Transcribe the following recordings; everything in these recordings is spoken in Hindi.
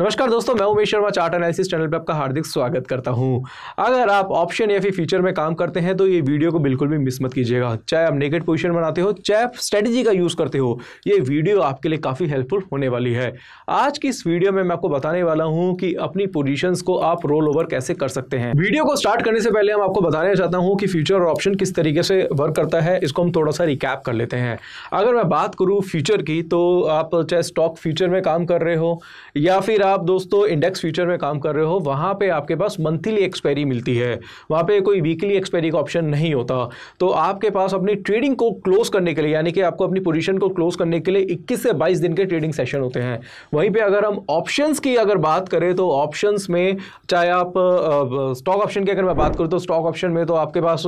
नमस्कार दोस्तों मैं Umesh Sharma chart analysis channel पर आपका हार्दिक स्वागत करता हूं अगर आप ऑप्शन या फिर फ्यूचर में काम करते हैं तो ये वीडियो को बिल्कुल भी मिस मत कीजिएगा चाहे आप नेगेट पोजीशन बनाते हो चाहे आप स्ट्रेटजी का यूज़ करते हो ये वीडियो आपके लिए काफ़ी हेल्पफुल होने वाली है आज की इस वीडियो में मैं आपको बताने वाला हूँ कि अपनी पोजिशन को आप रोल ओवर कैसे कर सकते हैं वीडियो को स्टार्ट करने से पहले हम आपको बताना चाहता हूँ कि फ्यूचर और ऑप्शन किस तरीके से वर्क करता है इसको हम थोड़ा सा रिकैप कर लेते हैं अगर मैं बात करूँ फ्यूचर की तो आप चाहे स्टॉक फ्यूचर में काम कर रहे हो या फिर आप दोस्तों इंडेक्स फ्यूचर में काम कर रहे हो वहाँ पे आपके पास मंथली एक्सपायरी मिलती है वहाँ पे कोई वीकली एक्सपायरी का ऑप्शन नहीं होता तो आपके पास अपनी ट्रेडिंग को क्लोज करने के लिए यानी कि आपको अपनी पोजिशन को क्लोज करने के लिए इक्कीस से बाईस दिन के ट्रेडिंग सेशन होते हैं वहीं पर अगर हम ऑप्शन की अगर बात करें तो ऑप्शन में चाहे आप स्टॉक ऑप्शन की अगर मैं बात करूँ तो स्टॉक ऑप्शन में तो आपके पास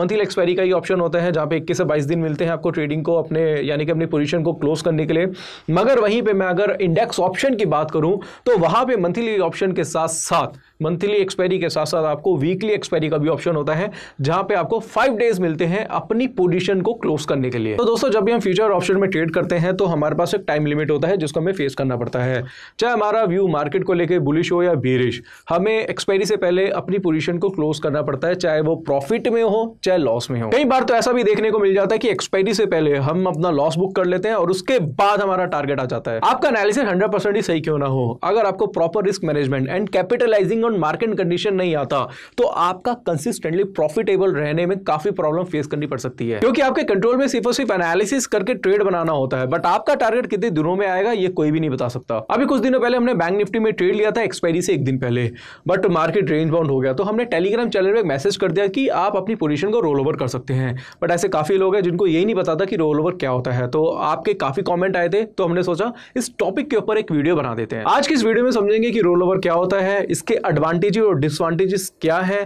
मंथली एक्सपायरी का ही ऑप्शन होता है जहाँ पे इक्कीस से बाईस दिन मिलते हैं आपको ट्रेडिंग को अपने यानी कि अपनी पोजिशन को क्लोज करने के लिए मगर वहीं पे मैं अगर इंडेक्स ऑप्शन की बात करूं तो वहां पे मंथली ऑप्शन के साथ साथ मंथली एक्सपायरी के साथ साथ आपको वीकली एक्सपायरी का भी ऑप्शन होता है जहां पे आपको फाइव डेज मिलते हैं अपनी पोजीशन को क्लोज करने के लिए तो दोस्तों जब भी हम फ्यूचर ऑप्शन में ट्रेड करते हैं तो हमारे पास एक टाइम लिमिट होता है जिसको हमें फेस करना पड़ता है चाहे हमारा व्यू मार्केट को लेकर बुलिश हो या बीरिश हमें एक्सपायरी से पहले अपनी पोजिशन को क्लोज करना पड़ता है चाहे वो प्रॉफिट में हो चाहे लॉस में हो कई बार तो ऐसा भी देखने को मिल जाता है कि एक्सपायरी से पहले हम अपना लॉस बुक कर लेते हैं और उसके बाद हमारा टारगेट आ जाता है आपका एनालिसिस हंड्रेड ही सही क्यों ना हो अगर आपको proper risk management and capitalizing on market condition नहीं आता तो आपका कंसिस्टेंटली प्रॉफिटेबल रहने में काफी प्रॉब्लम फेस करनी पड़ सकती है क्योंकि आपके कंट्रोल में सिर्फ और सिर्फ एनालिसिस करके ट्रेड बनाना होता है बट आपका टारगेट कितने दिनों में आएगा ये कोई भी नहीं बता सकता अभी कुछ दिनों पहले हमने बैंक निफ्टी में ट्रेड लिया था एक्सपायरी से एक दिन पहले बट मार्केट रेंज बाउंड हो गया तो हमने टेलीग्राम चैनल में मैसेज कर दिया कि आप अपनी पोजिशन को रोल ओवर कर सकते हैं बट ऐसे काफ़ी लोग हैं जिनको यही नहीं पता था कि रोल ओवर क्या होता है तो आपके काफ़ी कॉमेंट आए थे तो हमने सोचा इस टॉपिक के ऊपर एक वीडियो बना देते हैं आज की इस वीडियो में समझेंगे कि रोल ओवर क्या होता है इसके एडवांटेज और डिसवांटेजेस क्या है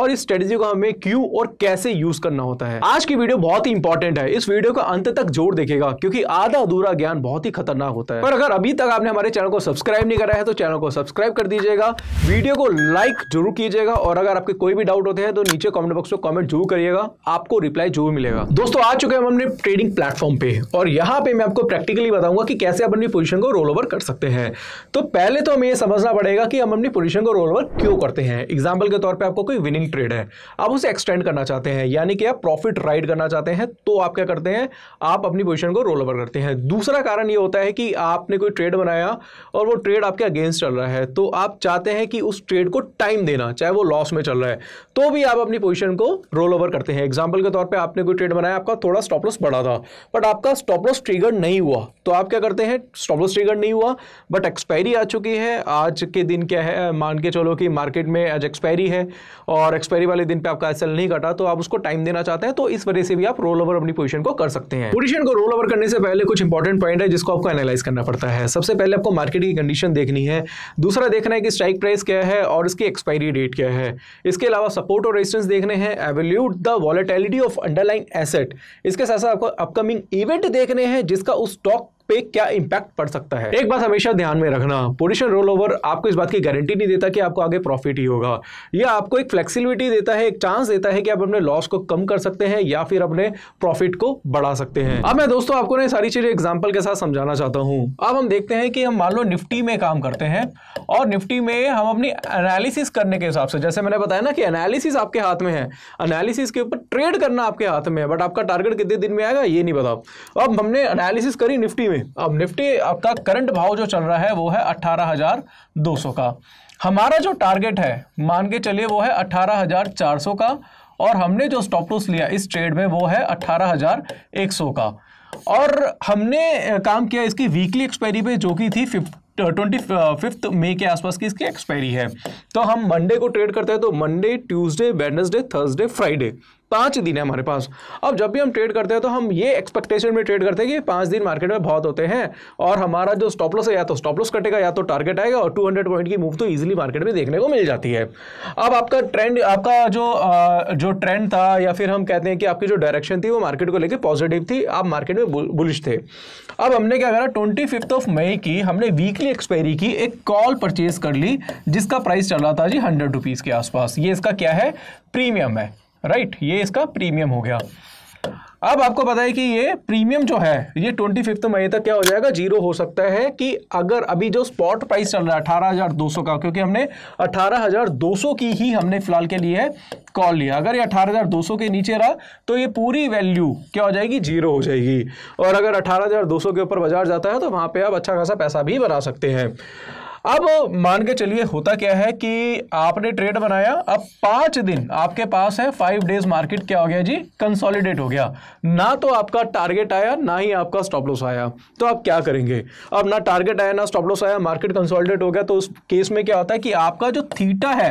और इस स्ट्रेटेजी को हमें क्यों और कैसे यूज करना होता है आज की वीडियो बहुत ही इंपॉर्टेंट है इस वीडियो का अंत तक जोर देखेगा क्योंकि आधा अधूरा ज्ञान बहुत ही खतरनाक होता है पर अगर अभी तक आपने हमारे चैनल को सब्सक्राइब नहीं करा है तो चैनल को सब्सक्राइब कर दीजिएगा वीडियो को लाइक जरूर कीजिएगा और अगर आपके कोई भी डाउट होते हैं तो नीचे कॉमेंट बॉक्स में कॉमेंट जरूर करिएगा आपको रिप्लाई जरूर मिलेगा दोस्तों आ चुके हम अपने ट्रेडिंग प्लेटफॉर्म पे और यहाँ पे मैं आपको प्रैक्टिकली बताऊंगा कि कैसे आप अपनी पोजिशन को रोल ओवर कर सकते हैं तो पहले तो हमें यह समझना पड़ेगा कि हम अपनी पोजिशन को रोल ओवर क्यों करते हैं एग्जाम्पल के तौर पर आपको कोई विनिंग ट्रेड है आप उसे एक्सटेंड करना चाहते हैं यानी कि आप प्रॉफिट राइड करना चाहते हैं तो आप क्या करते हैं आप अपनी पोजिशन को रोल ओवर करते हैं दूसरा कारण यह होता है कि आपने कोई ट्रेड बनाया और वो ट्रेड आपके अगेंस्ट चल रहा है तो आप चाहते हैं कि उस ट्रेड को टाइम देना चाहे वो लॉस में चल रहा है तो भी आप अपनी पोजिशन को रोल ओवर करते हैं एग्जाम्पल के तौर पर आपने कोई ट्रेड बनाया आपका थोड़ा स्टॉप लॉस बढ़ा था बट आपका स्टॉप लॉस ट्रिगर नहीं हुआ तो आप क्या करते हैं स्टॉप लॉस ट्रिगर नहीं हुआ बट एक्सपायर एक्सपायरी आ चुकी है आज के दिन क्या है मान के चलो कि मार्केट में आज एक्सपायरी है और एक्सपायरी वाले दिन पे आपका एसएल नहीं कटा तो आप उसको टाइम देना चाहते हैं तो इस वजह से भी आप रोल ओवर अपनी पोजिशन को कर सकते हैं पोजिशन को रोल ओवर करने से पहले कुछ इंपॉर्टेंट पॉइंट है जिसको आपको एनालाइज करना पड़ता है सबसे पहले आपको मार्केट की कंडीशन देखनी है दूसरा देखना है कि स्ट्राइक प्राइस क्या है और इसकी एक्सपायरी डेट क्या है इसके अलावा सपोर्ट और रेजिस्टेंस देखने हैं evaluate the volatility of underline asset इसके साथ साथ आपको अपकमिंग इवेंट देखने हैं जिसका उस स्टॉक पे क्या इंपैक्ट पड़ सकता है एक बात हमेशा ध्यान में रखना पोजिशन रोल ओवर आपको इस बात की गारंटी नहीं देता कि आपको आगे प्रॉफिट ही होगा यह आपको एक फ्लेक्सिबिलिटी देता है एक चांस देता है कि आप अपने लॉस को कम कर सकते हैं या फिर अपने प्रॉफिट को बढ़ा सकते हैं अब मैं दोस्तों आपको ना सारी चीजें एग्जाम्पल के साथ समझाना चाहता हूँ अब हम देखते हैं कि हम मान लो निफ्टी में काम करते हैं और निफ्टी में हम अपनी एनालिसिस करने के हिसाब से जैसे मैंने बताया ना कि एनालिसिस आपके हाथ में है एनालिसिस के ऊपर ट्रेड करना आपके हाथ में है बट आपका टारगेट कितने दिन में आएगा ये नहीं बताओ अब हमने एनालिसिस करी निफ्टी में अब निफ्टी आपका करंट भाव जो चल रहा है वो है 18,200 का हमारा जो टारगेट है मान के चलिए वो है 18,400 का और हमने जो स्टॉप लॉस लिया इस ट्रेड में वो है 18,100 का और हमने काम किया इसकी वीकली एक्सपायरी पे जो कि थी फिफ्थ ट्वेंटी फिफ्थ मई के आसपास की इसकी एक्सपायरी है तो हम मंडे को ट्रेड करते हैं तो Monday Tuesday Wednesday Thursday Friday पाँच दिन है हमारे पास अब जब भी हम ट्रेड करते हैं तो हम ये एक्सपेक्टेशन में ट्रेड करते हैं कि पाँच दिन मार्केट में बहुत होते हैं और हमारा जो स्टॉप लॉस है या तो स्टॉप लॉस कटेगा या तो टारगेट आएगा और 200 पॉइंट की मूव तो इजीली मार्केट में देखने को मिल जाती है अब आपका ट्रेंड आपका जो जो ट्रेंड था या फिर हम कहते हैं कि आपकी जो डायरेक्शन थी वो मार्केट को लेकर पॉजिटिव थी आप मार्केट में बुलिश थे अब हमने क्या करा ट्वेंटी ऑफ मई की हमने वीकली एक्सपायरी की एक कॉल परचेज कर ली जिसका प्राइस चल रहा था जी हंड्रेड रुपीज़ के आसपास ये इसका क्या है प्रीमियम है राइट ये इसका प्रीमियम हो गया अब आपको पता है कि ये प्रीमियम जो है ये ट्वेंटी फिफ्थ मई तक क्या हो जाएगा जीरो हो सकता है कि अगर अभी जो स्पॉट प्राइस चल रहा है अठारह हजार दो सौ का क्योंकि हमने अठारह हजार दो सौ की ही हमने फिलहाल के लिए कॉल लिया अगर ये अठारह हजार दो सौ के नीचे रहा तो ये पूरी वैल्यू क्या हो जाएगी जीरो हो जाएगी और अगर अठारह हजार दो सौ के ऊपर बाजार जाता है तो वहां पर आप अच्छा खासा पैसा भी बना सकते हैं अब मान के चलिए होता क्या है कि आपने ट्रेड बनाया अब पाँच दिन आपके पास है फाइव डेज मार्केट क्या हो गया जी कंसोलिडेट हो गया ना तो आपका टारगेट आया ना ही आपका स्टॉप लॉस आया तो आप क्या करेंगे अब ना टारगेट आया ना स्टॉप लॉस आया मार्केट कंसोलिडेट हो गया तो उस केस में क्या होता है कि आपका जो थीटा है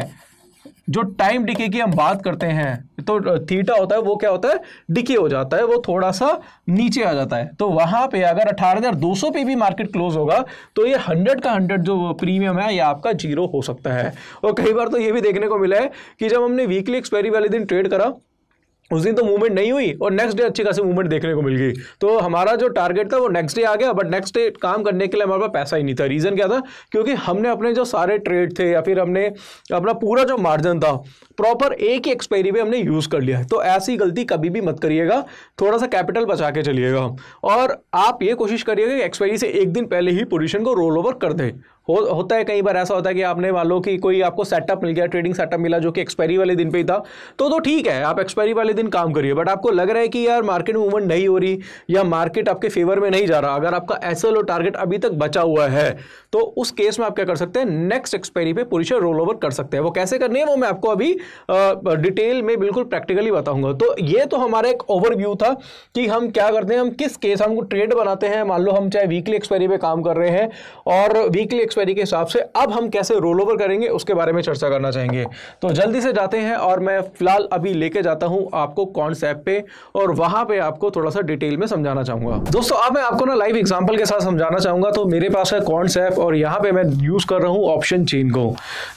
जो टाइम डिके की हम बात करते हैं तो थीटा होता है वो क्या होता है डिके हो जाता है वो थोड़ा सा नीचे आ जाता है तो वहाँ पे अगर अठारह पे भी मार्केट क्लोज होगा तो ये हंड्रेड का हंड्रेड जो प्रीमियम है ये आपका जीरो हो सकता है और कई बार तो ये भी देखने को मिला है कि जब हमने वीकली एक्सपायरी वाले दिन ट्रेड करा उस दिन तो मूवमेंट नहीं हुई और नेक्स्ट डे अच्छी खासी मूवमेंट देखने को मिल गई तो हमारा जो टारगेट था वो नेक्स्ट डे आ गया बट नेक्स्ट डे काम करने के लिए हमारे पास पैसा ही नहीं था रीज़न क्या था क्योंकि हमने अपने जो सारे ट्रेड थे या फिर हमने अपना पूरा जो मार्जिन था प्रॉपर एक ही एक्सपायरी पर हमने यूज़ कर लिया तो ऐसी गलती कभी भी मत करिएगा थोड़ा सा कैपिटल बचा के चलिएगा और आप ये कोशिश करिएगा कि एक्सपायरी से एक दिन पहले ही पोजिशन को रोल ओवर कर दें हो, होता है कई बार ऐसा होता है कि आपने मान लो कि कोई आपको सेटअप मिल गया ट्रेडिंग सेटअप मिला जो कि एक्सपायरी वाले दिन पे ही था तो तो ठीक है आप एक्सपायरी वाले दिन काम करिए बट आपको लग रहा है कि यार मार्केट मूवमेंट नहीं हो रही या मार्केट आपके फेवर में नहीं जा रहा अगर आपका एस और टारगेट अभी तक बचा हुआ है तो उस केस में आप क्या कर सकते हैं नेक्स्ट एक्सपायरी पे पोजिशन रोल ओवर कर सकते हैं वो कैसे करनी है वो मैं आपको अभी डिटेल में बिल्कुल प्रैक्टिकली बताऊंगा तो ये तो हमारा एक ओवरव्यू था कि हम क्या करते हैं हम किस केस हमको ट्रेड बनाते हैं मान लो हम चाहे वीकली एक्सपायरी पे काम कर रहे हैं और वीकली एक्सपायरी के हिसाब से अब हम कैसे रोल ओवर करेंगे उसके बारे में चर्चा करना चाहेंगे तो जल्दी से जाते हैं और मैं फिलहाल अभी लेके जाता हूँ आपको कॉन्सेप्ट पे और वहाँ पे आपको थोड़ा सा डिटेल में समझाना चाहूँगा दोस्तों अब मैं आपको ना लाइव एग्जाम्पल के साथ समझाना चाहूँगा तो मेरे पास है कॉन्सेप्ट और यहाँ पे मैं यूज़ कर रहा हूँ ऑप्शन चेन को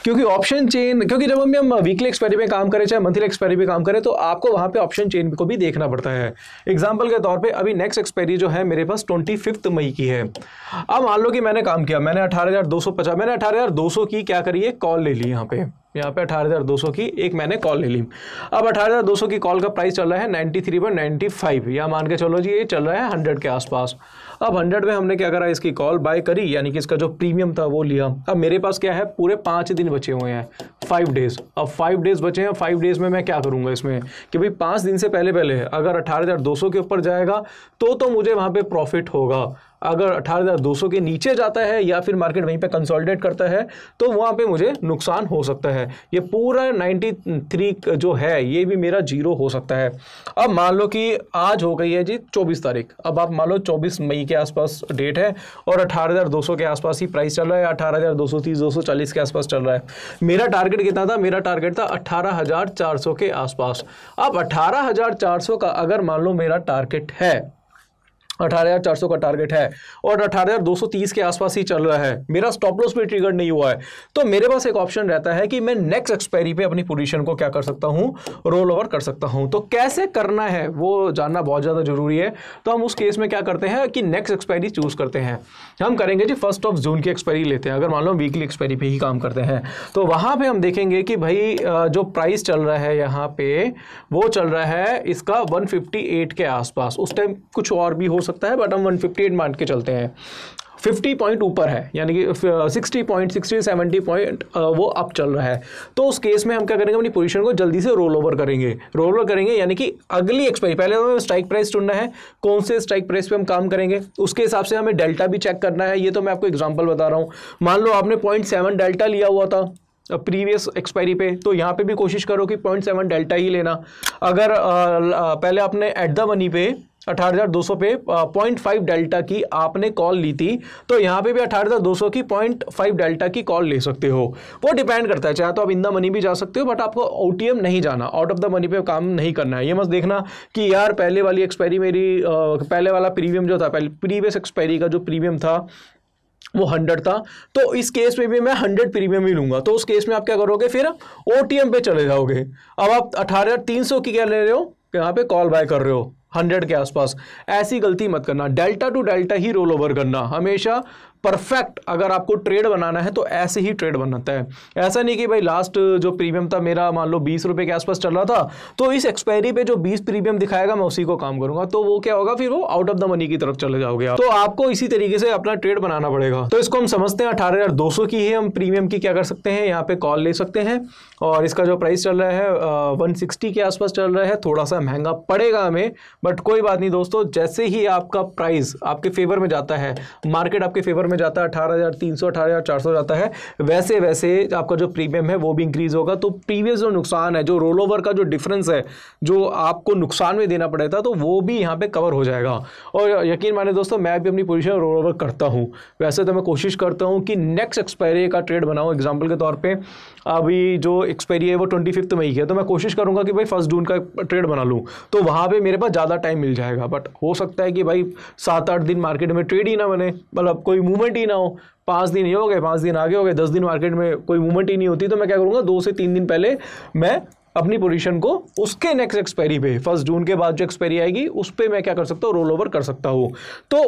क्योंकि ऑप्शन चेन क्योंकि जब हम वीकली एक्सपायरी में काम करें चाहे मंथली एक्सपायरी में काम करें तो आपको वहाँ पर ऑप्शन चेन को भी देखना पड़ता है एग्जाम्पल के तौर पर अभी नेक्स्ट एक्सपायरी जो है मेरे पास ट्वेंटी मई की है अब मान लो कि मैंने काम किया मैंने अठारह हजार मैंने अठारह की क्या करी है कॉल ले ली यहाँ पे यहाँ पे अठारह की एक मैंने कॉल ले ली अब अठारह की कॉल का प्राइस चल रहा है नाइन्टी थ्री पर नाइन्टी फाइव या मान के चलो जी ये चल रहा है हंड्रेड के आसपास अब हंड्रेड में हमने क्या करा इसकी कॉल बाय करी यानी कि इसका जो प्रीमियम था वो लिया अब मेरे पास क्या है पूरे पाँच दिन बचे हुए हैं फाइव डेज़ अब फाइव डेज़ बचे हैं फाइव डेज़ में मैं क्या करूँगा इसमें कि भाई पाँच दिन से पहले पहले अगर अठारह के ऊपर जाएगा तो तो मुझे वहाँ पर प्रॉफिट होगा अगर 18,200 के नीचे जाता है या फिर मार्केट वहीं पे कंसोलिडेट करता है तो वहाँ पे मुझे नुकसान हो सकता है ये पूरा 93 जो है ये भी मेरा जीरो हो सकता है अब मान लो कि आज हो गई है जी 24 तारीख अब आप मान लो 24 मई के आसपास डेट है और 18,200 के आसपास ही प्राइस चल रहा है अठारह हज़ार के आसपास चल रहा है मेरा टारगेट कितना था मेरा टारगेट था अठारह के आसपास अब अठारह का अगर मान लो मेरा टारगेट है अठारह चार सौ का टारगेट है और अठारह दो सौ तीस के आसपास ही चल रहा है मेरा स्टॉप लॉस भी ट्रिगर नहीं हुआ है तो मेरे पास एक ऑप्शन रहता है कि मैं नेक्स्ट एक्सपायरी पे अपनी पोजीशन को क्या कर सकता हूँ रोल ओवर कर सकता हूँ तो कैसे करना है वो जानना बहुत ज़्यादा जरूरी है तो हम उस केस में क्या करते हैं कि नेक्स्ट एक्सपायरी चूज़ करते हैं हम करेंगे जी फर्स्ट ऑफ जून की एक्सपायरी लेते हैं अगर मान लो वीकली एक्सपायरी पर ही काम करते हैं तो वहाँ पर हम देखेंगे कि भाई जो प्राइस चल रहा है यहाँ पे वो चल रहा है इसका वन के आसपास उस टाइम कुछ और भी हो सकता है बट हम 158 मान के चलते हैं 50 पॉइंट ऊपर है यानी कि 60 पॉइंट 60 70 पॉइंट वो अप चल रहा है तो उस केस में हम क्या करेंगे अपनी पोजीशन को जल्दी से रोल ओवर करेंगे रोल ओवर करेंगे यानी कि अगली एक्सपायरी पहले तो स्ट्राइक प्राइस चुनना है कौन से स्ट्राइक प्राइस पे हम काम करेंगे उसके हिसाब से हमें डेल्टा भी चेक करना है ये तो मैं आपको एग्जाम्पल बता रहा हूँ मान लो आपने पॉइंट डेल्टा लिया हुआ था प्रीवियस uh, एक्सपायरी पे तो यहाँ पे भी कोशिश करो कि पॉइंट सेवन डेल्टा ही लेना अगर आ, uh, आ, uh, पहले आपने एट द मनी पे 18,200 पे पॉइंट फाइव डेल्टा की आपने कॉल ली थी तो यहाँ पे भी 18,200 की पॉइंट फाइव डेल्टा की कॉल ले सकते हो वो डिपेंड करता है चाहे तो आप इन द मनी भी जा सकते हो बट आपको ओ नहीं जाना आउट ऑफ द मनी पे काम नहीं करना है ये मत देखना कि यार पहले वाली एक्सपायरी मेरी आ, पहले वाला प्रीमियम जो था पहले प्रीवियस एक्सपायरी का जो प्रीमियम था वो हंड्रेड था तो इस केस में भी मैं हंड्रेड प्रीमियम ही लूँगा तो उस केस में आप क्या करोगे फिर ओ पे चले जाओगे अब आप अठारह तीन सौ की क्या ले रहे हो यहाँ पे कॉल बाय कर रहे हो हंड्रेड के आसपास ऐसी गलती मत करना डेल्टा टू डेल्टा ही रोल ओवर करना हमेशा परफेक्ट अगर आपको ट्रेड बनाना है तो ऐसे ही ट्रेड बनाता है ऐसा नहीं कि भाई लास्ट जो प्रीमियम था मेरा मान लो बीस रुपए के आसपास चल रहा था तो इस एक्सपायरी पे जो बीस प्रीमियम दिखाएगा मैं उसी को काम करूंगा तो वो क्या होगा फिर वो आउट ऑफ द मनी की तरफ चले जाओगे तो आपको इसी तरीके से अपना ट्रेड बनाना पड़ेगा तो इसको हम समझते हैं अठारह की है हम प्रीमियम की क्या कर सकते हैं यहाँ पे कॉल ले सकते हैं और इसका जो प्राइस चल रहा है वन के आसपास चल रहा है थोड़ा सा महंगा पड़ेगा हमें बट कोई बात नहीं दोस्तों जैसे ही आपका प्राइस आपके फेवर में जाता है मार्केट आपके फेवर में जाता है अठारह हज़ार तीन सौ अठारह हज़ार चार सौ जाता है वैसे वैसे आपका जो प्रीमियम है वो भी इंक्रीज़ होगा तो प्रीवियस जो नुकसान है जो रोल ओवर का जो डिफरेंस है जो आपको नुकसान में देना पड़ेगा तो वो भी यहाँ पर कवर हो जाएगा और यकीन माने दोस्तों मैं भी अपनी पोजिशन रोल ओवर करता हूँ वैसे तो मैं कोशिश करता हूँ कि नेक्स्ट एक्सपायरी का ट्रेड बनाऊँ एग्जाम्पल के तौर पर अभी जो एक्सपायरी है वो ट्वेंटी फिफ्थ मई की है तो मैं कोशिश करूँगा कि भाई फर्स्ट जून का ट्रेड बना लूँ तो वहाँ पर मेरे पास ज़्यादा टाइम मिल जाएगा बट हो सकता है कि भाई सात आठ दिन मार्केट में ट्रेड ही ना बने मतलब कोई मूवमेंट मूवमेंट ही ना हो पाँच दिन ये हो गए पाँच दिन आगे हो गए दस दिन मार्केट में कोई मूवमेंट ही नहीं होती तो मैं क्या करूँगा दो से तीन दिन पहले मैं अपनी पोजीशन को उसके नेक्स्ट एक्सपायरी पे फर्स्ट जून के बाद जो एक्सपायरी आएगी उस पर मैं क्या कर सकता हूँ रोल ओवर कर सकता हूँ तो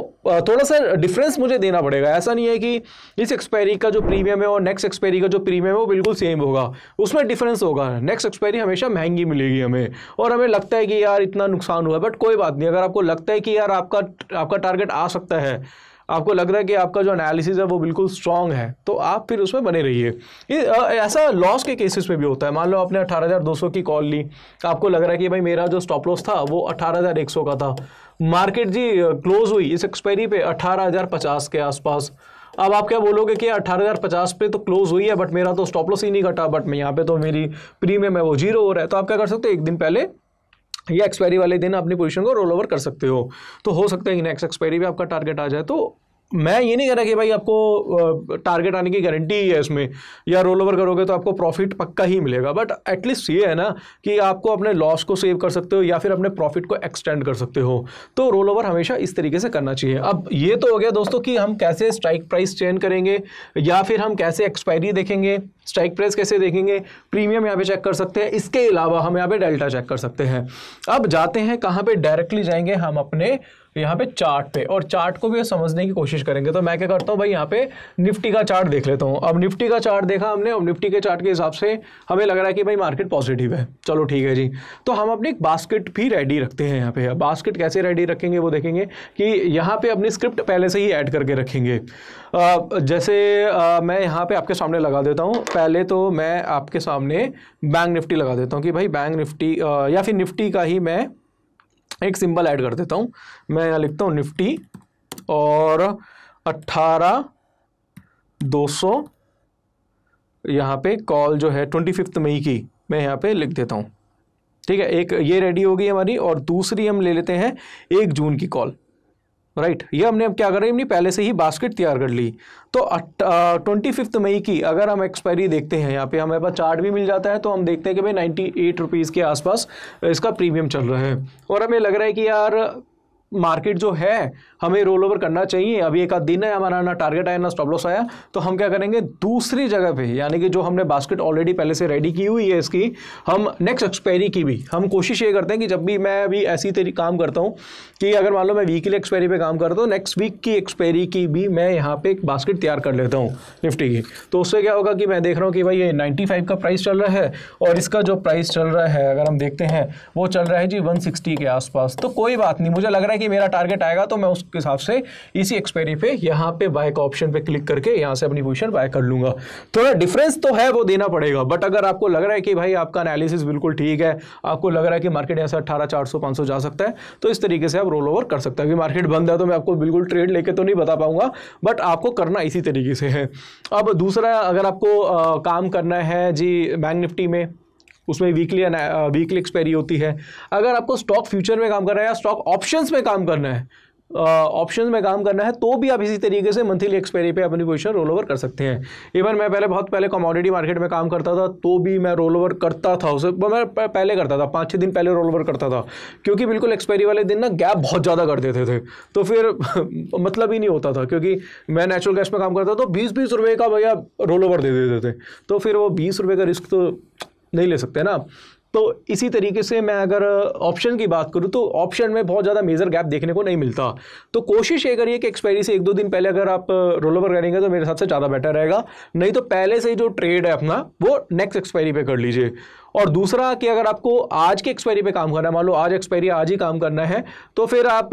थोड़ा सा डिफरेंस मुझे देना पड़ेगा ऐसा नहीं है कि इस एक्सपायरी का जो प्रीमियम है और नेक्स्ट एक्सपायरी का जो प्रीमियम है वो बिल्कुल सेम होगा उसमें डिफरेंस होगा नेक्स्ट एक्सपायरी हमेशा महंगी मिलेगी हमें और हमें लगता है कि यार इतना नुकसान हुआ बट कोई बात नहीं अगर आपको लगता है कि यार आपका आपका टारगेट आ सकता है आपको लग रहा है कि आपका जो एनालिसिस है वो बिल्कुल स्ट्रांग है तो आप फिर उसमें बने रहिए ऐसा लॉस के केसेस में भी होता है मान लो आपने 18,200 की कॉल ली आपको लग रहा है कि भाई मेरा जो स्टॉप लॉस था वो 18,100 का था मार्केट जी क्लोज हुई इस एक्सपायरी पे 18,050 के आसपास अब आप क्या बोलोगे कि अठारह पे तो क्लोज हुई है बट मेरा तो स्टॉप लॉस ही नहीं घटा बट मैं यहाँ पे तो मेरी प्रीमियम है वो जीरो हो रहा है तो आप क्या कर सकते हो एक दिन पहले या एक्सपायरी वाले दिन अपनी पोजीशन को रोल ओवर कर सकते हो तो हो सकता है कि नेक्स्ट एक्सपायरी भी आपका टारगेट आ जाए तो मैं ये नहीं कह रहा कि भाई आपको टारगेट आने की गारंटी ही है इसमें या रोल ओवर करोगे तो आपको प्रॉफिट पक्का ही मिलेगा बट एटलीस्ट ये है ना कि आपको अपने लॉस को सेव कर सकते हो या फिर अपने प्रॉफिट को एक्सटेंड कर सकते हो तो रोल ओवर हमेशा इस तरीके से करना चाहिए अब ये तो हो गया दोस्तों कि हम कैसे स्ट्राइक प्राइस चेंज करेंगे या फिर हम कैसे एक्सपायरी देखेंगे स्ट्राइक प्राइस कैसे देखेंगे प्रीमियम यहाँ पे चेक कर सकते हैं इसके अलावा हम यहाँ पे डेल्टा चेक कर सकते हैं अब जाते हैं कहाँ पे डायरेक्टली जाएंगे हम अपने यहाँ पे चार्ट पे और चार्ट को भी समझने की कोशिश करेंगे तो मैं क्या करता हूँ भाई यहाँ पे निफ्टी का चार्ट देख लेता हूँ अब निफ्टी का चार्ट देखा हमने और निफ्टी के चार्ट के हिसाब से हमें लग रहा है कि भाई मार्केट पॉजिटिव है चलो ठीक है जी तो हम अपनी एक बास्केट भी रेडी रखते हैं यहाँ पे बास्केट कैसे रेडी रखेंगे वो देखेंगे कि यहाँ पे अपनी स्क्रिप्ट पहले से ही ऐड करके रखेंगे जैसे मैं यहाँ पे आपके सामने लगा देता हूँ पहले तो मैं आपके सामने बैंक निफ्टी लगा देता हूँ कि भाई बैंक निफ्टी या फिर निफ्टी का ही मैं एक सिंबल ऐड कर देता हूँ मैं यहाँ लिखता हूँ निफ्टी और अट्ठारह दो सौ यहाँ पे कॉल जो है ट्वेंटी फिफ्थ मई की मैं यहाँ पे लिख देता हूँ ठीक है एक ये रेडी हो गई हमारी और दूसरी हम ले लेते हैं एक जून की कॉल राइट right. ये हमने अब क्या हैं हमने पहले से ही बास्केट तैयार कर ली तो ट्वेंटी फिफ्थ मई की अगर हम एक्सपायरी देखते हैं यहाँ पे हमारे पास चार्ट भी मिल जाता है तो हम देखते हैं कि भाई नाइन्टी एट रुपीज़ के आसपास इसका प्रीमियम चल रहा है और हमें लग रहा है कि यार मार्केट जो है हमें रोल ओवर करना चाहिए अभी एक आध दिन है हमारा ना टारगेट आया ना स्टॉप लॉस आया तो हम क्या करेंगे दूसरी जगह पे यानी कि जो हमने बास्केट ऑलरेडी पहले से रेडी की हुई है इसकी हम नेक्स्ट एक्सपायरी की भी हम कोशिश ये करते हैं कि जब भी मैं अभी ऐसी तरी काम करता हूँ कि अगर मान लो मैं वीकली एक्सपायरी पर काम करता हूँ नेक्स्ट वीक की एक्सपायरी की भी मैं यहाँ पर एक बास्केट तैयार कर लेता हूँ निफ्टी की तो उससे क्या होगा कि मैं देख रहा हूँ कि भाई ये नाइन्टी का प्राइस चल रहा है और इसका जो प्राइस चल रहा है अगर हम देखते हैं वो चल रहा है जी वन के आसपास तो कोई बात नहीं मुझे लग रहा है कि कि मेरा टारगेट आएगा तो मैं उस हिसाब से इसी एक्सपायरी पे यहाँ पे बाय का ऑप्शन पे क्लिक करके यहाँ से अपनी पोजिशन बाय कर लूंगा थोड़ा डिफरेंस तो है वो देना पड़ेगा बट अगर आपको लग रहा है कि भाई आपका एनालिसिस बिल्कुल ठीक है आपको लग रहा है कि मार्केट यहाँ से अट्ठारह चार सौ जा सकता है तो इस तरीके से आप रोल ओवर कर सकते हैं अभी मार्केट बंद है तो मैं आपको बिल्कुल ट्रेड लेके तो नहीं बता पाऊंगा बट आपको करना इसी तरीके से है अब दूसरा अगर आपको काम करना है जी बैंक निफ्टी में उसमें वीकली वीकली एक्सपायरी होती है अगर आपको स्टॉक फ्यूचर में काम करना है या स्टॉक ऑप्शंस में काम करना है ऑप्शन uh, में काम करना है तो भी आप इसी तरीके से मंथली एक्सपायरी पे अपनी पोजीशन रोल ओवर कर सकते हैं इवन मैं पहले बहुत पहले कमोडिटी मार्केट में काम करता था तो भी मैं रोल ओवर करता था उसे मैं पहले करता था पाँच छः दिन पहले रोल ओवर करता था क्योंकि बिल्कुल एक्सपायरी वाले दिन ना गैप बहुत ज़्यादा कर देते थे तो फिर मतलब ही नहीं होता था क्योंकि मैं नेचुरल गैस में काम करता था तो बीस बीस रुपये का भैया रोल ओवर दे देते थे तो फिर वो बीस रुपये का रिस्क तो नहीं ले सकते ना तो इसी तरीके से मैं अगर ऑप्शन uh, की बात करूँ तो ऑप्शन में बहुत ज़्यादा मेजर गैप देखने को नहीं मिलता तो कोशिश ये करिए कि एक्सपायरी से एक दो दिन पहले अगर आप रोल uh, ओवर करेंगे तो मेरे हिसाब से ज़्यादा बेटर रहेगा नहीं तो पहले से ही जो ट्रेड है अपना वो नेक्स्ट एक्सपायरी पे कर लीजिए और दूसरा कि अगर आपको आज के एक्सपायरी पे काम करना है मान लो आज एक्सपायरी आज ही काम करना है तो फिर आप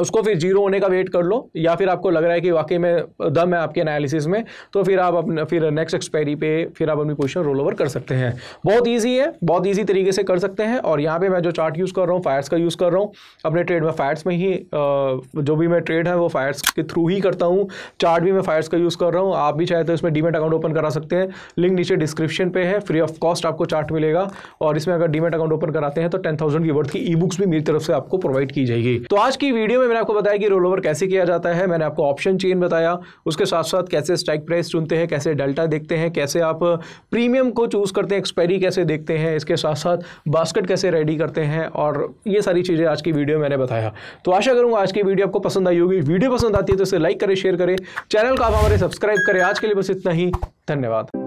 उसको फिर जीरो होने का वेट कर लो या फिर आपको लग रहा है कि वाकई में दम है आपके एनालिसिस में तो फिर आप अपने फिर नेक्स्ट एक्सपायरी पे फिर आप अपनी क्वेश्चन रोल ओवर कर सकते हैं बहुत ईजी है बहुत ईजी तरीके से कर सकते हैं और यहाँ पे मैं जो चार्ट यूज़ कर रहा हूँ फायर्स का यूज़ कर रहा हूँ अपने ट्रेड में फायर्स में ही जो भी मैं ट्रेड है वो फायर्स के थ्रू ही करता हूँ चार्ट भी मैं फायर्स का यूज़ कर रहा हूँ आप भी चाहे तो इसमें डीमेट अकाउंट ओपन करा सकते हैं लिंक नीचे डिस्क्रिप्शन पर है फ्री ऑफ कॉस्ट आपको चार्ट मिलेगा और इसमें अगर डीमेट अकाउंट ओपन कराते हैं तो टेन थाउजेंड की वर्थ की ई बुक्स भी मेरी तरफ से आपको प्रोवाइड की जाएगी तो आज की वीडियो में मैंने आपको बताया कि रोल ओवर कैसे किया जाता है मैंने आपको ऑप्शन चेन बताया उसके साथ साथ कैसे स्ट्राइक प्राइस चुनते हैं कैसे डेल्टा देखते हैं कैसे आप प्रीमियम को चूज़ करते हैं एक्सपायरी कैसे देखते हैं इसके साथ साथ बास्केट कैसे रेडी करते हैं और ये सारी चीज़ें आज की वीडियो मैंने बताया तो आशा करूँगा आज की वीडियो आपको पसंद आई होगी वीडियो पसंद आती है तो इसे लाइक करें शेयर करें चैनल को आप हमारे सब्सक्राइब करें आज के लिए बस इतना ही धन्यवाद